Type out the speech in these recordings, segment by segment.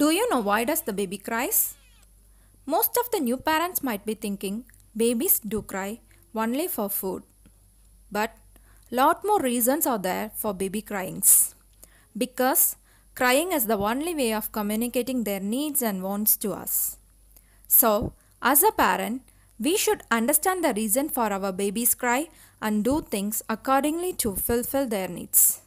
Do you know why does the baby cries? Most of the new parents might be thinking babies do cry only for food. But lot more reasons are there for baby cryings. Because crying is the only way of communicating their needs and wants to us. So, as a parent, we should understand the reason for our baby's cry and do things accordingly to fulfill their needs.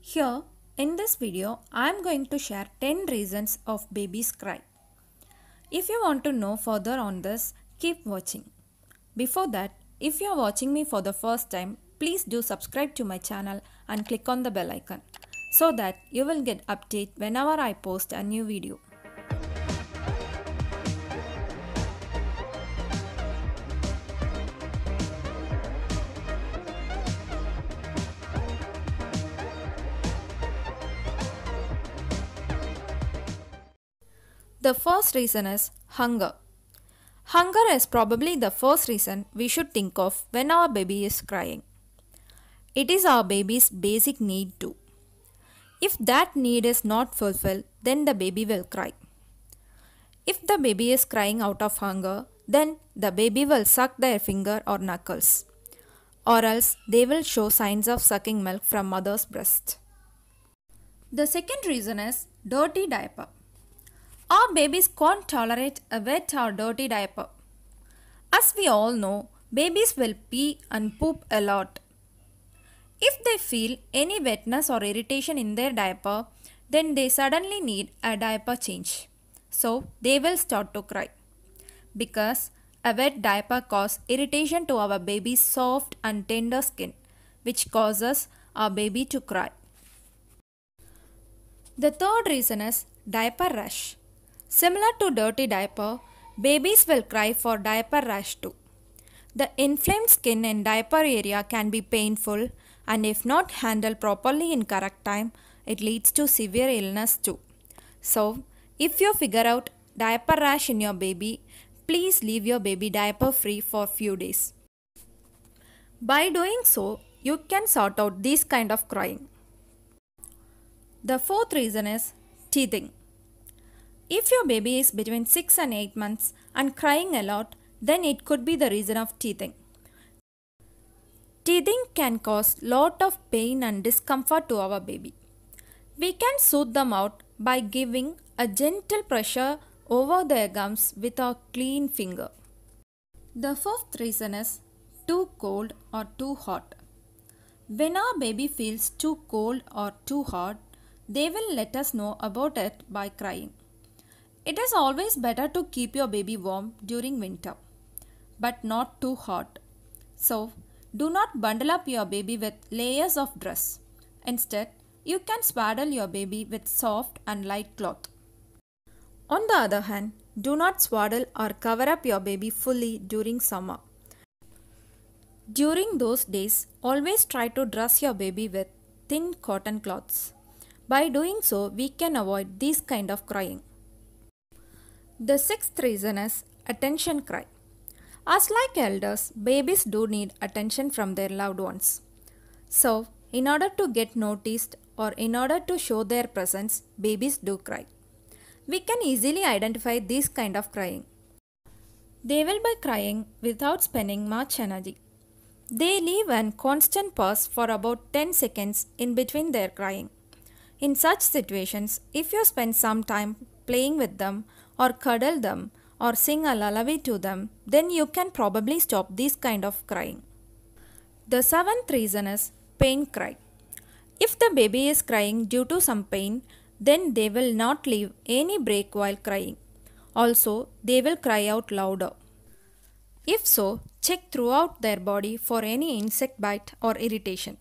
Here, in this video, I am going to share 10 reasons of babies cry. If you want to know further on this, keep watching. Before that, if you are watching me for the first time, please do subscribe to my channel and click on the bell icon so that you will get update whenever I post a new video. The first reason is hunger. Hunger is probably the first reason we should think of when our baby is crying. It is our baby's basic need too. If that need is not fulfilled, then the baby will cry. If the baby is crying out of hunger, then the baby will suck their finger or knuckles. Or else they will show signs of sucking milk from mother's breast. The second reason is dirty diaper. Our babies can't tolerate a wet or dirty diaper. As we all know, babies will pee and poop a lot. If they feel any wetness or irritation in their diaper, then they suddenly need a diaper change. So they will start to cry. Because a wet diaper causes irritation to our baby's soft and tender skin, which causes our baby to cry. The third reason is diaper rash. Similar to dirty diaper, babies will cry for diaper rash too. The inflamed skin in diaper area can be painful and if not handled properly in correct time, it leads to severe illness too. So, if you figure out diaper rash in your baby, please leave your baby diaper free for few days. By doing so, you can sort out these kind of crying. The fourth reason is teething. If your baby is between 6 and 8 months and crying a lot, then it could be the reason of teething. Teething can cause lot of pain and discomfort to our baby. We can soothe them out by giving a gentle pressure over their gums with our clean finger. The fourth reason is too cold or too hot. When our baby feels too cold or too hot, they will let us know about it by crying. It is always better to keep your baby warm during winter, but not too hot. So, do not bundle up your baby with layers of dress. Instead, you can swaddle your baby with soft and light cloth. On the other hand, do not swaddle or cover up your baby fully during summer. During those days, always try to dress your baby with thin cotton cloths. By doing so, we can avoid these kind of crying. The sixth reason is attention cry. As like elders, babies do need attention from their loved ones. So, in order to get noticed or in order to show their presence, babies do cry. We can easily identify this kind of crying. They will be crying without spending much energy. They leave a constant pause for about 10 seconds in between their crying. In such situations, if you spend some time playing with them or cuddle them or sing a lullaby to them, then you can probably stop this kind of crying. The seventh reason is pain cry. If the baby is crying due to some pain, then they will not leave any break while crying. Also, they will cry out louder. If so, check throughout their body for any insect bite or irritation.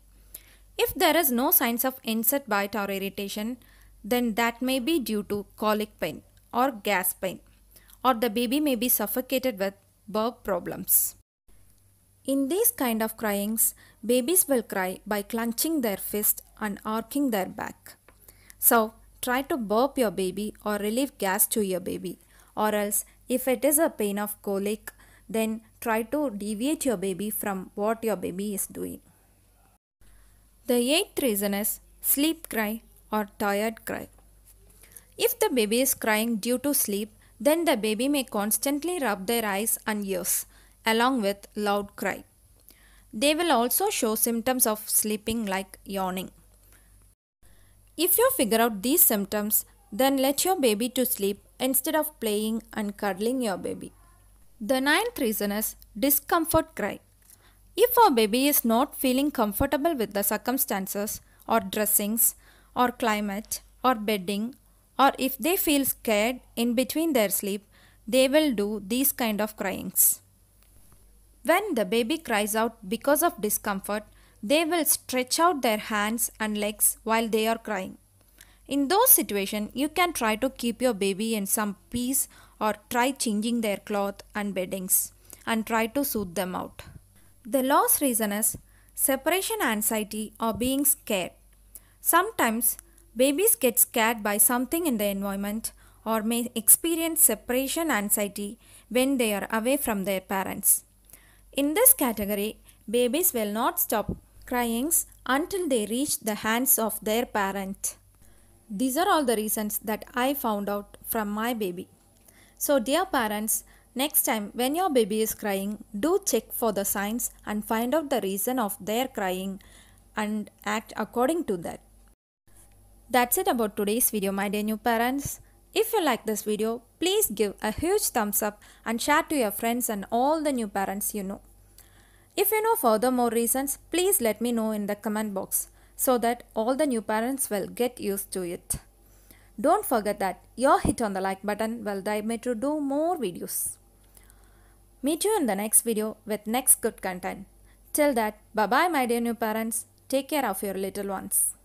If there is no signs of insect bite or irritation, then that may be due to colic pain or gas pain or the baby may be suffocated with burp problems. In these kind of cryings, babies will cry by clenching their fist and arching their back. So, try to burp your baby or relieve gas to your baby or else if it is a pain of colic, then try to deviate your baby from what your baby is doing. The eighth reason is sleep cry or tired cry. If the baby is crying due to sleep, then the baby may constantly rub their eyes and ears along with loud cry. They will also show symptoms of sleeping like yawning. If you figure out these symptoms, then let your baby to sleep instead of playing and cuddling your baby. The ninth reason is discomfort cry. If our baby is not feeling comfortable with the circumstances or dressings or climate or bedding or if they feel scared in between their sleep, they will do these kind of cryings. When the baby cries out because of discomfort, they will stretch out their hands and legs while they are crying. In those situations, you can try to keep your baby in some peace or try changing their cloth and beddings and try to soothe them out. The last reason is separation anxiety or being scared. Sometimes Babies get scared by something in the environment or may experience separation anxiety when they are away from their parents. In this category, babies will not stop crying until they reach the hands of their parent. These are all the reasons that I found out from my baby. So, dear parents, next time when your baby is crying, do check for the signs and find out the reason of their crying and act according to that. That's it about today's video my dear new parents. If you like this video, please give a huge thumbs up and share to your friends and all the new parents you know. If you know further more reasons, please let me know in the comment box so that all the new parents will get used to it. Don't forget that your hit on the like button will drive me to do more videos. Meet you in the next video with next good content. Till that, bye bye my dear new parents. Take care of your little ones.